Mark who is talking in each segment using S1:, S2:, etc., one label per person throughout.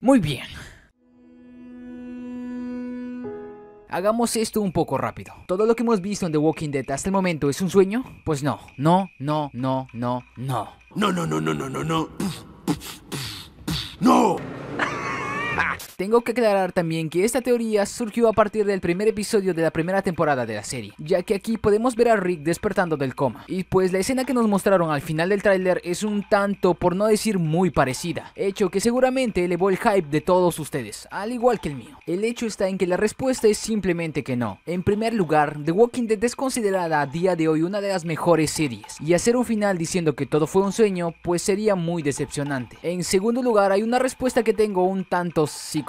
S1: Muy bien. Hagamos esto un poco rápido. ¿Todo lo que hemos visto en The Walking Dead hasta el momento es un sueño? Pues no, no, no, no, no, no. No, no, no, no, no, no, no. Tengo que aclarar también que esta teoría surgió a partir del primer episodio de la primera temporada de la serie, ya que aquí podemos ver a Rick despertando del coma. Y pues la escena que nos mostraron al final del tráiler es un tanto, por no decir muy parecida, hecho que seguramente elevó el hype de todos ustedes, al igual que el mío. El hecho está en que la respuesta es simplemente que no. En primer lugar, The Walking Dead es considerada a día de hoy una de las mejores series, y hacer un final diciendo que todo fue un sueño, pues sería muy decepcionante. En segundo lugar, hay una respuesta que tengo un tanto psicológica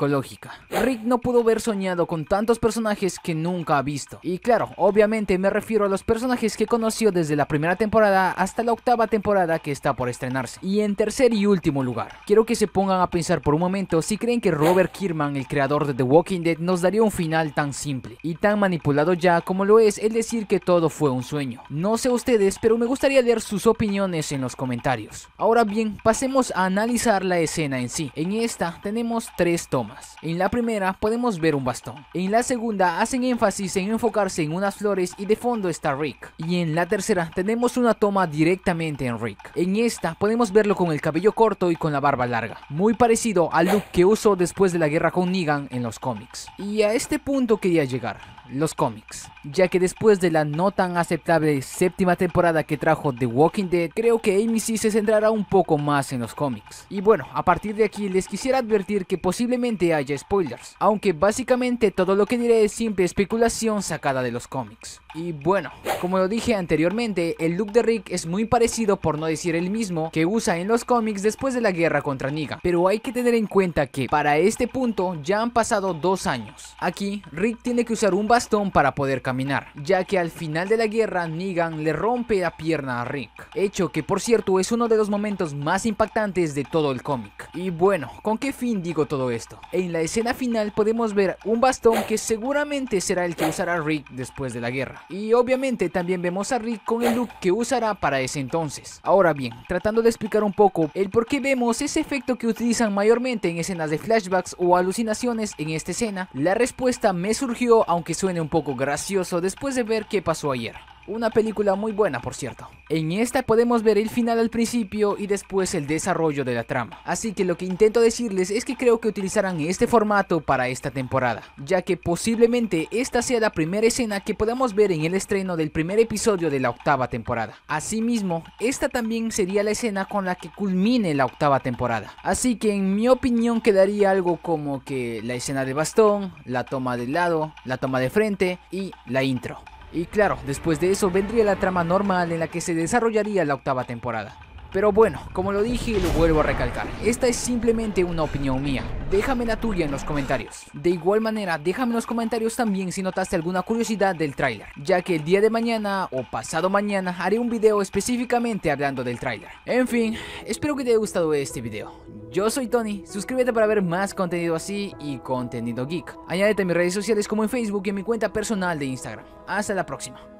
S1: Rick no pudo haber soñado con tantos personajes que nunca ha visto. Y claro, obviamente me refiero a los personajes que conoció desde la primera temporada hasta la octava temporada que está por estrenarse. Y en tercer y último lugar, quiero que se pongan a pensar por un momento si creen que Robert Kierman, el creador de The Walking Dead, nos daría un final tan simple y tan manipulado ya como lo es el decir que todo fue un sueño. No sé ustedes, pero me gustaría leer sus opiniones en los comentarios. Ahora bien, pasemos a analizar la escena en sí. En esta tenemos tres tomas en la primera podemos ver un bastón. En la segunda hacen énfasis en enfocarse en unas flores y de fondo está Rick. Y en la tercera tenemos una toma directamente en Rick. En esta podemos verlo con el cabello corto y con la barba larga. Muy parecido al look que usó después de la guerra con Negan en los cómics. Y a este punto quería llegar los cómics, ya que después de la no tan aceptable séptima temporada que trajo The Walking Dead, creo que AMC se centrará un poco más en los cómics. Y bueno, a partir de aquí les quisiera advertir que posiblemente haya spoilers, aunque básicamente todo lo que diré es simple especulación sacada de los cómics. Y bueno, como lo dije anteriormente, el look de Rick es muy parecido, por no decir el mismo, que usa en los cómics después de la guerra contra Negan, pero hay que tener en cuenta que para este punto ya han pasado dos años. Aquí, Rick tiene que usar un bastón para poder caminar, ya que al final de la guerra Negan le rompe la pierna a Rick, hecho que por cierto es uno de los momentos más impactantes de todo el cómic. Y bueno, ¿con qué fin digo todo esto? En la escena final podemos ver un bastón que seguramente será el que usará Rick después de la guerra. Y obviamente también vemos a Rick con el look que usará para ese entonces. Ahora bien, tratando de explicar un poco el por qué vemos ese efecto que utilizan mayormente en escenas de flashbacks o alucinaciones en esta escena, la respuesta me surgió aunque suene un poco gracioso después de ver qué pasó ayer. Una película muy buena, por cierto. En esta podemos ver el final al principio y después el desarrollo de la trama. Así que lo que intento decirles es que creo que utilizarán este formato para esta temporada, ya que posiblemente esta sea la primera escena que podamos ver en el estreno del primer episodio de la octava temporada. Asimismo, esta también sería la escena con la que culmine la octava temporada. Así que en mi opinión quedaría algo como que la escena de bastón, la toma de lado, la toma de frente y la intro. Y claro, después de eso vendría la trama normal en la que se desarrollaría la octava temporada. Pero bueno, como lo dije y lo vuelvo a recalcar, esta es simplemente una opinión mía. Déjame la tuya en los comentarios. De igual manera, déjame en los comentarios también si notaste alguna curiosidad del tráiler, ya que el día de mañana o pasado mañana haré un video específicamente hablando del tráiler. En fin, espero que te haya gustado este video. Yo soy Tony, suscríbete para ver más contenido así y contenido geek. Añádete a mis redes sociales como en Facebook y en mi cuenta personal de Instagram. Hasta la próxima.